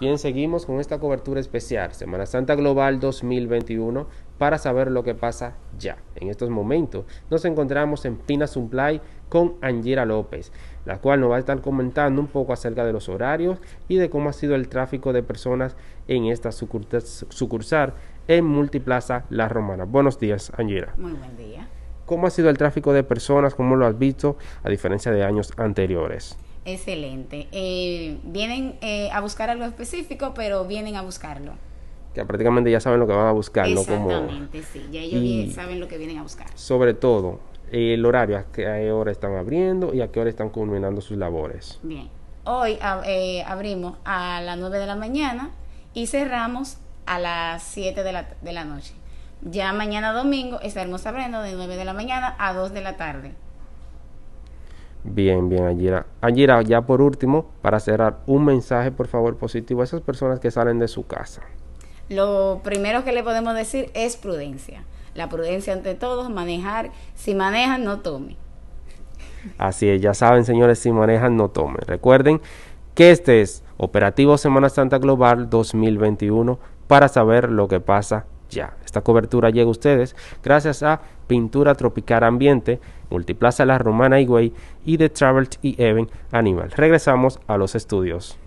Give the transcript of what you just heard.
Bien, seguimos con esta cobertura especial, Semana Santa Global 2021, para saber lo que pasa ya. En estos momentos nos encontramos en Pina Supply con Angela López, la cual nos va a estar comentando un poco acerca de los horarios y de cómo ha sido el tráfico de personas en esta sucursal en Multiplaza La Romana. Buenos días, Angela. Muy buen día. ¿Cómo ha sido el tráfico de personas? ¿Cómo lo has visto a diferencia de años anteriores? Excelente. Eh, vienen eh, a buscar algo específico, pero vienen a buscarlo. Que prácticamente ya saben lo que van a buscar, Como... sí. Ya ellos saben lo que vienen a buscar. Sobre todo, el horario, a qué hora están abriendo y a qué hora están culminando sus labores. Bien. Hoy eh, abrimos a las 9 de la mañana y cerramos a las 7 de la, de la noche. Ya mañana domingo estaremos abriendo de 9 de la mañana a 2 de la tarde. Bien, bien, Agira. Agira, ya por último, para cerrar, un mensaje, por favor, positivo a esas personas que salen de su casa. Lo primero que le podemos decir es prudencia. La prudencia ante todos, manejar. Si manejan, no tome. Así es, ya saben, señores, si manejan, no tome. Recuerden que este es Operativo Semana Santa Global 2021 para saber lo que pasa ya. Esta cobertura llega a ustedes gracias a Pintura Tropical Ambiente, Multiplaza La Romana Higüey y The Travel y Even Animal. Regresamos a los estudios.